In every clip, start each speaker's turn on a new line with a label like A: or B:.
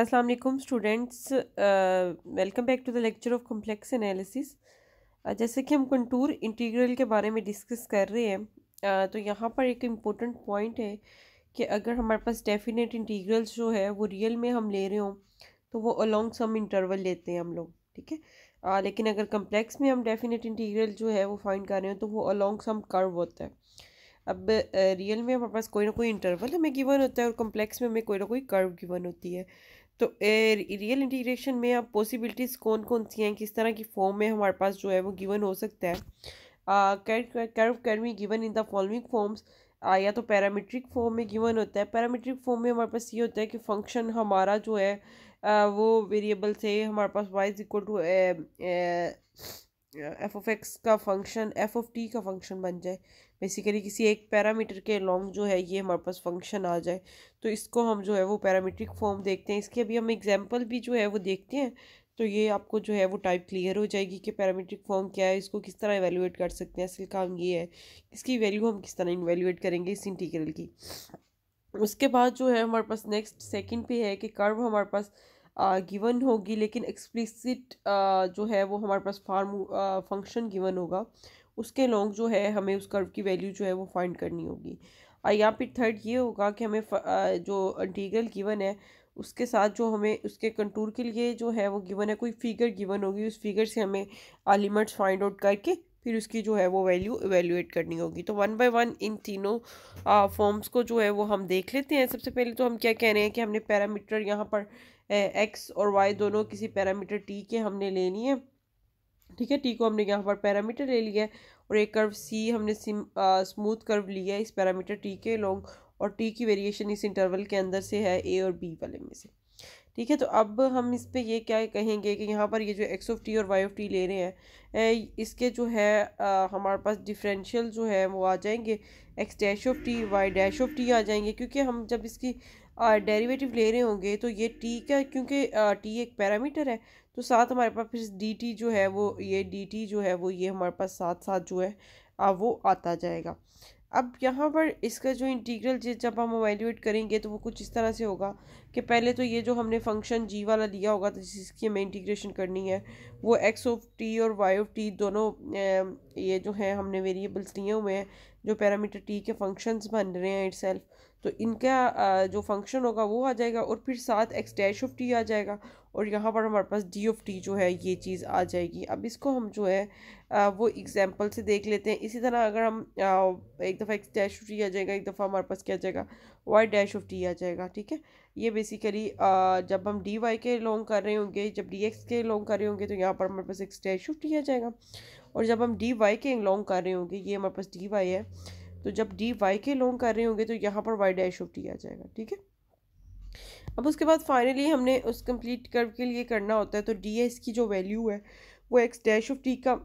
A: अस्सलाम वालेकुम students welcome back to the lecture of complex analysis जैसे कि हम कंटूर इंटीग्रल के बारे में डिस्कस कर रहे हैं uh, तो यहाँ पर एक इम्पोर्टेंट पॉइंट है कि अगर हमारे पास डेफिनेट इंटीग्रल्स जो है वो रियल में हम ले रहे हों तो वो अलॉन्ग सम इंटरवल लेते हैं हम लोग ठीक है uh, लेकिन अगर कम्प्लेक्स में हम डेफिनेट इंटीग्रल जो है वो फाइंड कर रहे हो तो वो अलॉन्ग सम कर्व होता है अब रियल uh, में हमारे पास कोई ना कोई इंटरवल हमें गिवन होता है और कम्प्लेक्स में हमें कोई ना कोई कर्व गिवन होती है तो रियल इंटीग्रेशन में अब पॉसिबिलिटीज़ कौन कौन सी हैं किस तरह की फॉर्म में हमारे पास जो है वो गिवन हो सकता है curve can be given in the following forms या तो पैरामीट्रिक फॉर्म में गिवन होता है पैरामीट्रिक फॉर्म में हमारे पास ये होता है कि फंक्शन हमारा जो है आ, वो वेरिएबल से हमारे पास Y is equal to F of X का फंक्शन एफ ऑफ टी का फंक्शन बन जाए बेसिकली किसी एक पैरामीटर के लॉन्ग जो है ये हमारे पास फंक्शन आ जाए तो इसको हम जो है वो पैरामीट्रिक फॉर्म देखते हैं इसके अभी हम एग्जाम्पल भी जो है वो देखते हैं तो ये आपको जो है वो टाइप क्लियर हो जाएगी कि पैरामीट्रिक फॉर्म क्या है इसको किस तरह एवेल्यूएट कर सकते हैं असल काम ये है इसकी वैल्यू हम किस तरह इवेल्यूएट करेंगे इस इंटीग्रल की उसके बाद जो है हमारे पास नेक्स्ट सेकंड पे है कि कर्व हमारे पास गिवन होगी लेकिन एक्सप्लिसिट जो है वो हमारे पास फार्म फंक्शन गिवन होगा उसके लॉन्ग जो है हमें उस कर्व की वैल्यू जो है वो फाइंड करनी होगी और यहाँ पर थर्ड ये होगा कि हमें जो इंटीग्रल गिवन है उसके साथ जो हमें उसके कंटूर के लिए जो है वो गिवन है कोई फिगर गिवन होगी उस फिगर से हमें एलिमेंट्स फाइंड आउट करके फिर उसकी जो है वो वैल्यू एवेल्यूएट करनी होगी तो वन बाय वन इन तीनों फॉर्म्स को जो है वो हम देख लेते हैं सबसे पहले तो हम क्या कह रहे हैं कि हमने पैरामीटर यहाँ पर एक्स और वाई दोनों किसी पैरामीटर टी के हमने लेनी है ठीक है टी को हमने यहाँ पर पैरामीटर ले लिया है और एक कर्व सी हमने स्मूथ कर्व लिया है इस पैरामीटर टी के लॉन्ग और टी की वेरिएशन इस इंटरवल के अंदर से है ए और बी वाले में से ठीक है तो अब हम इस पर ये क्या कहेंगे कि यहाँ पर ये जो एक्स ऑफ टी और वाई ऑफ टी ले रहे हैं इसके जो है आ, हमारे पास डिफरेंशियल जो है वो आ जाएंगे X dash of T Y dash of T आ जाएंगे क्योंकि हम जब इसकी डेरिवेटिव ले रहे होंगे तो ये टी का क्योंकि टी एक पैरामीटर है तो साथ हमारे पास फिर डी टी जो है वो ये डी टी जो है वो ये हमारे पास साथ साथ जो है आ, वो आता जाएगा अब यहाँ पर इसका जो इंटीग्रल जब हम एवेल्यूएट करेंगे तो वो कुछ इस तरह से होगा कि पहले तो ये जो हमने फंक्शन जी वाला लिया होगा तो जिसकी हमें इंटीग्रेशन करनी है वो एक्स ऑफ टी और वाई ऑफ टी दोनों ये जो है हमने वेरिएबल्स लिए हुए हैं जो पैरामीटर टी के फंक्शंस बन रहे हैं इट तो इनका जो फंक्शन होगा वो आ जाएगा और फिर साथ एक्स डैश ऑफ टी आ जाएगा और यहाँ पर हमारे पास डी ऑफ टी जो है ये चीज़ आ जाएगी अब इसको हम जो है वो एग्जांपल से देख लेते हैं इसी तरह अगर हम एक दफ़ा एक्स डैश ऑफ टी आ जाएगा एक दफ़ा हमारे पास क्या आ जाएगा वाई डैश ऑफ टी आ जाएगा ठीक है ये बेसिकली जब हम डी वाई के लॉन्ग कर रहे होंगे जब डी एक्स के लॉन्ग कर रहे होंगे तो यहाँ पर हमारे पास एक्स डैश ऑफ टी आ जाएगा और जब हम डी वाई के लॉन्ग कर रहे होंगे ये हमारे पास डी वाई है तो जब डी वाई के लॉन्ग कर रहे होंगे तो यहाँ पर वाई डैश ऑफ टी आ जाएगा ठीक है अब उसके बाद फाइनली हमने उस कंप्लीट कर्व के लिए करना होता है तो डी एस की जो वैल्यू है वो एक्स डैश ऑफ टी का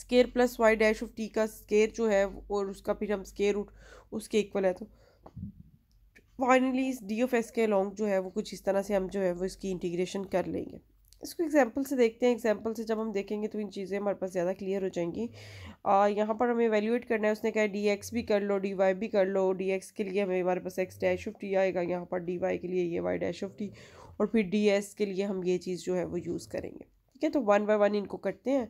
A: square plus y dash of T का स्केयर जो है और उसका फिर हम स्केयर रूट उसके इक्वल है तो फाइनली इस डी ऑफ एस के लॉन्ग जो है वो कुछ इस तरह से हम जो है वो इसकी इंटीग्रेशन कर लेंगे इसको एग्जाम्पल से देखते हैं एग्जाम्पल से जब हम देखेंगे तो इन चीज़ें हमारे पास ज़्यादा क्लियर हो जाएंगी और यहाँ पर हमें वैल्यूएट करना है उसने कहा डी एक्स भी कर लो डी वाई भी कर लो डी एक्स के लिए हमें हमारे पास एक्स डैश ऑफ टी आएगा यहाँ पर डी वाई के लिए ये वाई डैश ऑफ टी और फिर डी एस के लिए हम ये चीज़ जो है वो यूज़ करेंगे ठीक है तो वन बाई वन इनको कटते हैं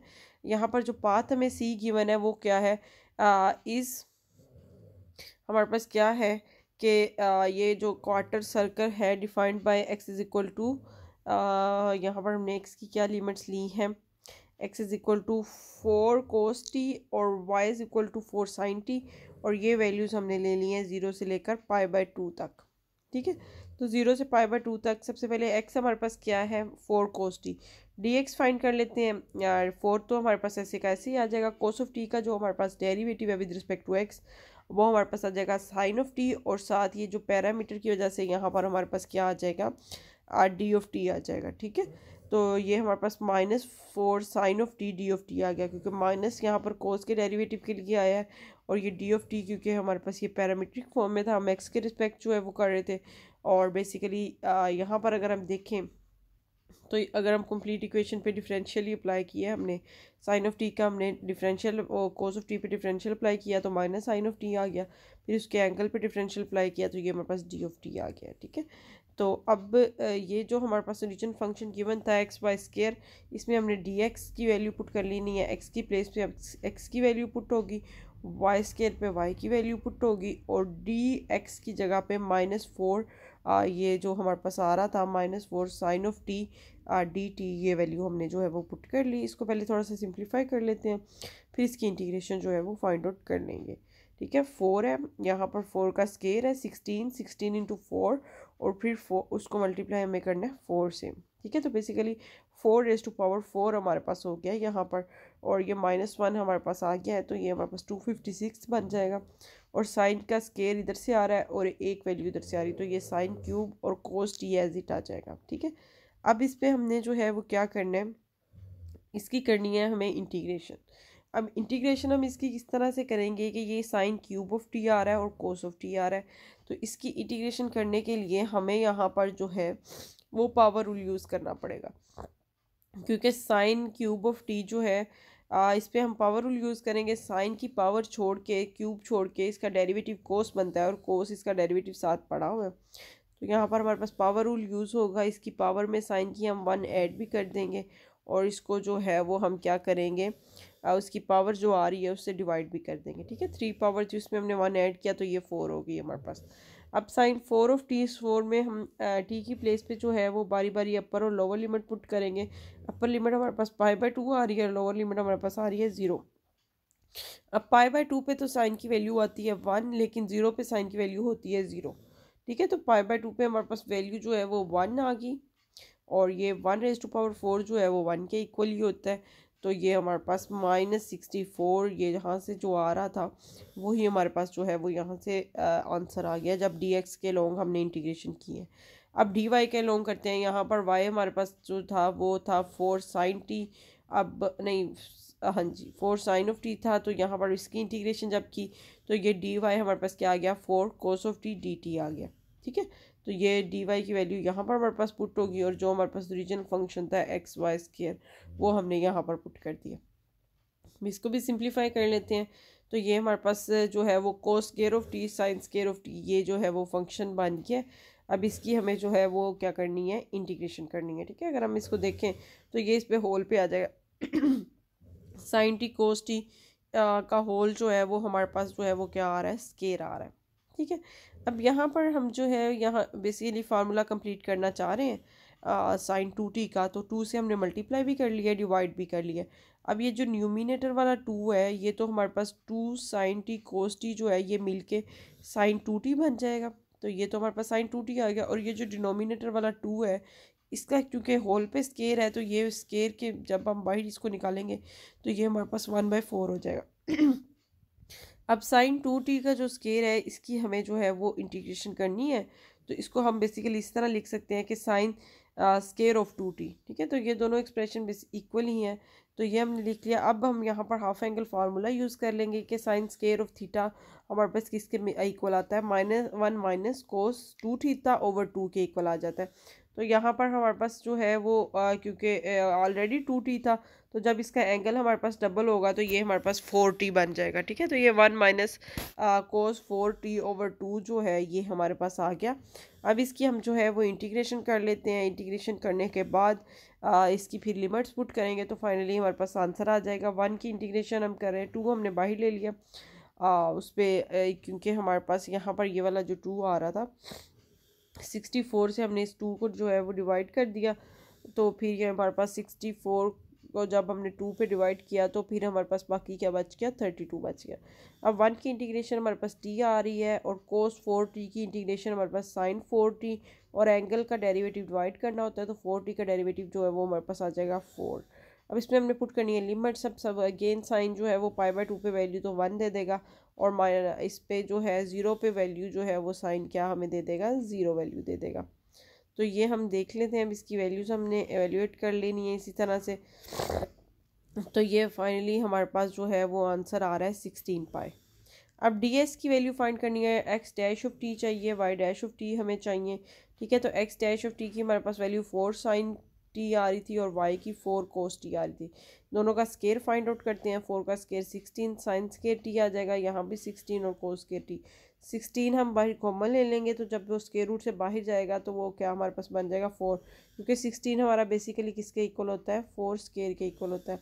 A: यहाँ पर जो पाथ हमें सी गिवन है वो क्या है इस हमारे पास क्या है कि ये जो क्वार्टर सर्कल है defined by x is equal to यहाँ पर हमने एक्स की क्या लिमिट्स ली हैं x is equal to four cos t और y is equal to four sine t और ये वैल्यूज़ हमने ले ली हैं ज़ीरो से लेकर पाई बाई टू तक ठीक है तो ज़ीरो से पाई बाई टू तक सबसे पहले एक्स हमारे पास क्या है four cos t d x find कर लेते हैं यार फोर तो हमारे पास ऐसे का ऐसे ही आ जाएगा कोस ऑफ टी का जो हमारे पास डेरीवेटिव है विद रिस्पेक्ट टू एक्स वो हमारे पास आ जाएगा साइन ऑफ टी और साथ ये जो पैरामीटर की वजह से यहाँ पर हमारे पास क्या आ जाएगा आर डी ऑफ टी आ जाएगा ठीक है तो ये हमारे पास minus four sine of t d of T आ गया क्योंकि माइनस यहाँ पर कोस के डेरिवेटिव के लिए आया है और ये डी ऑफ टी क्योंकि हमारे पास ये पैरामीट्रिक फॉर्म में था हम एक्स के रिस्पेक्ट जो है वो कर रहे थे और बेसिकली यहाँ पर अगर हम देखें तो अगर हम कंप्लीट इक्वेशन पे डिफरेंशियल ही अप्लाई किया हमने साइन ऑफ टी का हमने डिफरेंशियल कोस ऑफ टी पे डिफरेंशियल अप्लाई किया तो माइनस साइन ऑफ टी आ गया फिर उसके एंगल पे डिफरेंशियल अप्लाई किया तो ये हमारे पास डी ऑफ टी आ गया ठीक है तो अब ये जो हमारे पास रिजन फंक्शन गिवन था एक्स वाई स्केयर इसमें हमने डी एक्स की वैल्यू पुट कर ली नहीं है एक्स की प्लेस पे एक्स की वैल्यू पुट होगी वाई स्केयर पे वाई की वैल्यू पुट होगी और डी एक्स की जगह पे माइनस फोर ये जो हमारे पास आ रहा था minus four sine of t d t ये वैल्यू हमने जो है वो पुट कर ली इसको पहले थोड़ा सा सिंप्लीफाई कर लेते हैं फिर इसकी इंटीग्रेशन जो है वो फाइंड आउट कर लेंगे ठीक है फोर है यहाँ पर फोर का स्केयर है सिक्सटीन सिक्सटीन इंटू फोर और फिर फोर उसको मल्टीप्लाई हमें करना है फोर से ठीक है तो basically four raise to power four हमारे पास हो गया यहाँ पर और ये माइनस वन हमारे पास आ गया है तो ये हमारे पास टू फिफ्टी सिक्स बन जाएगा और साइन का स्केयर इधर से आ रहा है और एक वैल्यू इधर से आ रही है तो ये साइन क्यूब और कोस्ट ये एज इट आ जाएगा ठीक है अब इस पर हमने जो है वो क्या करना है इसकी करनी है हमें इंटीग्रेशन अब इंटीग्रेशन हम इसकी किस तरह से करेंगे कि ये साइन क्यूब ऑफ टी आ रहा है और कोस ऑफ टी आ रहा है तो इसकी इंटीग्रेशन करने के लिए हमें यहाँ पर जो है वो पावर रूल यूज़ करना पड़ेगा क्योंकि साइन क्यूब ऑफ टी जो है आ, इस पर हम पावर रूल यूज़ करेंगे साइन की पावर छोड़ के क्यूब छोड़ के इसका डेरिवेटिव कोस बनता है और कोस इसका डेरिवेटिव साथ पड़ा हुआ है तो यहाँ पर हमारे पास पावर रूल यूज़ होगा इसकी पावर में साइन की हम वन ऐड भी कर देंगे और इसको जो है वो हम क्या करेंगे आ, उसकी पावर जो आ रही है उससे डिवाइड भी कर देंगे ठीक है थ्री पावर उसमें हमने वन ऐड किया तो ये फोर हो गई हमारे पास अब sine four of t four में हम टी की प्लेस पे जो है वो बारी बारी अपर और लोअर लिमिट पुट करेंगे अपर लिमिट हमारे पास पाई बाई टू आ रही है लोअर लिमिट हमारे पास आ रही है ज़ीरो अब पाई बाई टू पर तो साइन की वैल्यू आती है वन लेकिन ज़ीरो पर साइन की वैल्यू होती है ज़ीरो ठीक है तो पाई बाई टू पर हमारे पास वैल्यू जो है वो वन आ गई और ये one raise to power four जो है वो वन के इक्वल ही होता है तो ये हमारे पास माइनस सिक्सटी फोर ये यहाँ से जो आ रहा था वही हमारे पास जो है वो यहाँ से आंसर आ गया जब डी एक्स के लॉन्ग हमने इंटीग्रेशन किए अब डी वाई के लॉन्ग करते हैं यहाँ पर वाई हमारे पास जो था वो था फोर साइन टी अब नहीं हाँ जी फोर साइन ऑफ टी था तो यहाँ पर इसकी इंटीग्रेशन जब की तो ये डी वाई हमारे पास क्या आ गया four cos of t d t आ गया ठीक है तो ये डी वाई की वैल्यू यहाँ पर हमारे पास पुट होगी और जो हमारे पास रीजन फंक्शन था एक्स वाई स्केयर वो हमने यहाँ पर पुट कर दिया इसको भी सिंप्लीफाई कर लेते हैं तो ये हमारे पास जो है वो cos square of t sine square of t ये जो है वो फंक्शन बन गया अब इसकी हमें जो है वो क्या करनी है इंटीग्रेशन करनी है ठीक है अगर हम इसको देखें तो ये इस पर होल पे आ जाएगा साइन टी कोस टी का होल जो है वो हमारे पास जो है वो क्या आ रहा है स्केयर आ रहा है ठीक है अब यहाँ पर हम जो है यहाँ बेसिकली फार्मूला कंप्लीट करना चाह रहे हैं साइन टू टी का तो टू से हमने मल्टीप्लाई भी कर लिया डिवाइड भी कर लिया अब ये जो न्यूमिनेटर वाला टू है ये तो हमारे पास two sine t cos t जो है ये मिल के साइन टू टी बन जाएगा तो ये तो हमारे पास साइन टू टी आ गया और ये जो डिनोमिनेटर वाला टू है इसका क्योंकि होल पे स्केयर है तो ये स्केयर के जब हम बाहर इसको निकालेंगे तो ये हमारे पास वन बाई फोर हो जाएगा अब साइन टू टी का जो स्केयर है इसकी हमें जो है वो इंटीग्रेशन करनी है तो इसको हम बेसिकली इस तरह लिख सकते हैं कि sine square of two t ठीक है तो ये दोनों एक्सप्रेशन बेस इक्वल ही हैं तो ये हमने लिख लिया अब हम यहाँ पर हाफ एंगल फार्मूला यूज़ कर लेंगे कि साइन स्केयर ऑफ थीटा हमारे पास किसके इक्वल आता है minus one minus cos two theta over two के इक्वल आ जाता है तो यहाँ पर हमारे पास जो है वो क्योंकि ऑलरेडी टू टी था तो जब इसका एंगल हमारे पास डबल होगा तो ये हमारे पास फोर टी बन जाएगा ठीक है तो ये one minus cos four t over two जो है ये हमारे पास आ गया अब इसकी हम जो है वो इंटीग्रेशन कर लेते हैं इंटीग्रेशन करने के बाद आ, इसकी फिर लिमिट्स पुट करेंगे तो फाइनली हमारे पास आंसर आ जाएगा वन की इंटीग्रेशन हम कर रहे हैं टू हमने बाहर ले लिया आ, उस पर क्योंकि हमारे पास यहाँ पर ये वाला जो टू आ रहा था सिक्सटी फोर से हमने इस टू को जो है वो डिवाइड कर दिया तो फिर ये हमारे पास सिक्सटी फोर को जब हमने टू पे डिवाइड किया तो फिर हमारे पास बाकी क्या बच गया थर्टी टू बच गया अब वन की इंटीग्रेशन हमारे पास टी आ रही है और कोस फोर टी की इंटीग्रेशन हमारे पास साइन फोर टी और एंगल का डेरिवेटिव डिवाइड करना होता है तो फोर टी का डेरिवेटिव जो है वो हमारे पास आ जाएगा फोर अब इसमें हमने पुट करनी है लिमिट सब सब अगेन साइन जो है वो पाई बाई टू पे वैल्यू तो वन दे देगा और माइनस इस पर जो है ज़ीरो पे वैल्यू जो है वो साइन क्या हमें दे देगा ज़ीरो वैल्यू दे देगा तो ये हम देख लेते हैं अब इसकी वैल्यूज़ हमने एवेल्यूएट कर लेनी है इसी तरह से तो ये फाइनली हमारे पास जो है वो आंसर आ रहा है सिक्सटीन पाए अब डी एस की वैल्यू फाइंड करनी है एक्स डैश ऑफ टी चाहिए वाई डैश ऑफ टी हमें चाहिए ठीक है तो एक्स डैश ऑफ टी की हमारे पास वैल्यू फोर साइन टी आ रही थी और वाई की फोर कोस टी आ रही थी दोनों का स्केयर फाइंड आउट करते हैं फोर का square sixteen sine square t आ जाएगा यहाँ भी सिक्सटीन और कोस स्केयर टी सिक्सटीन हम बाहर कॉमन ले लेंगे तो जब वो उसके रूट से बाहर जाएगा तो वो क्या हमारे पास बन जाएगा फोर क्योंकि सिक्सटीन हमारा बेसिकली किसके इक्वल होता है फोर स्केयर के इक्वल होता है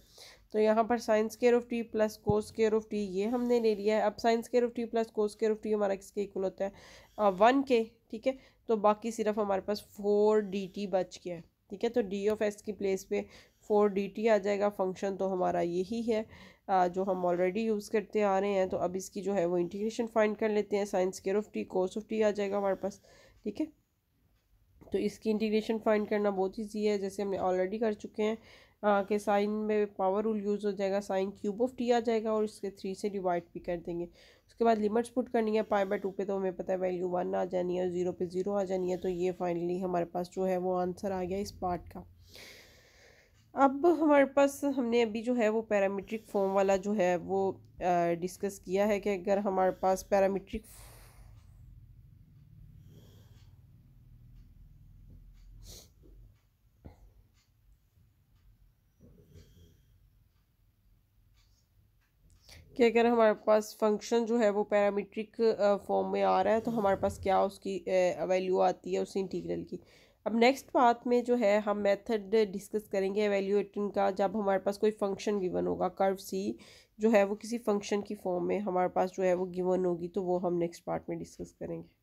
A: तो यहाँ पर sine square of t plus cos square of t ये हमने ले लिया है अब sine square of t plus cos square of t हमारा किसके इक्वल होता है वन के ठीक है तो बाकी सिर्फ हमारे पास फोर डी टी बच गया है ठीक है तो डी ऑफ एस की प्लेस पे फोर डी टी आ जाएगा फंक्शन तो हमारा यही है आ, जो हम ऑलरेडी यूज़ करते आ रहे हैं तो अब इसकी जो है वो इंटीग्रेशन फाइंड कर लेते हैं sine square of t cos of T आ जाएगा हमारे पास ठीक है तो इसकी इंटीग्रेशन फाइंड करना बहुत ईजी है जैसे हमने ऑलरेडी कर चुके हैं आ, के साइन में पावर रूल यूज़ हो जाएगा साइन क्यूब ऑफ टी आ जाएगा और इसके थ्री से डिवाइड भी कर देंगे उसके बाद लिमिट्स पुट करनी है पाई बाई टू पे तो हमें पता है वैल्यू वन आ जानी है और ज़ीरो पे ज़ीरो आ जानी है तो ये फाइनली हमारे पास जो है वो आंसर आ गया इस पार्ट का अब हमारे पास हमने अभी जो है वो पैरामीट्रिक फॉर्म वाला जो है वो डिस्कस किया है कि अगर हमारे पास पैरामीट्रिक कि अगर हमारे पास फंक्शन जो है वो पैरामीट्रिक फॉर्म में आ रहा है तो हमारे पास क्या उसकी वैल्यू आती है उस इंटीग्रल की अब नेक्स्ट पार्ट में जो है हम मेथड डिस्कस करेंगे एवेल्यूएटिंग का जब हमारे पास कोई फंक्शन गिवन होगा कर्व सी जो है वो किसी फंक्शन की फॉर्म में हमारे पास जो है वो गिवन होगी तो वो हम नेक्स्ट पार्ट में डिस्कस करेंगे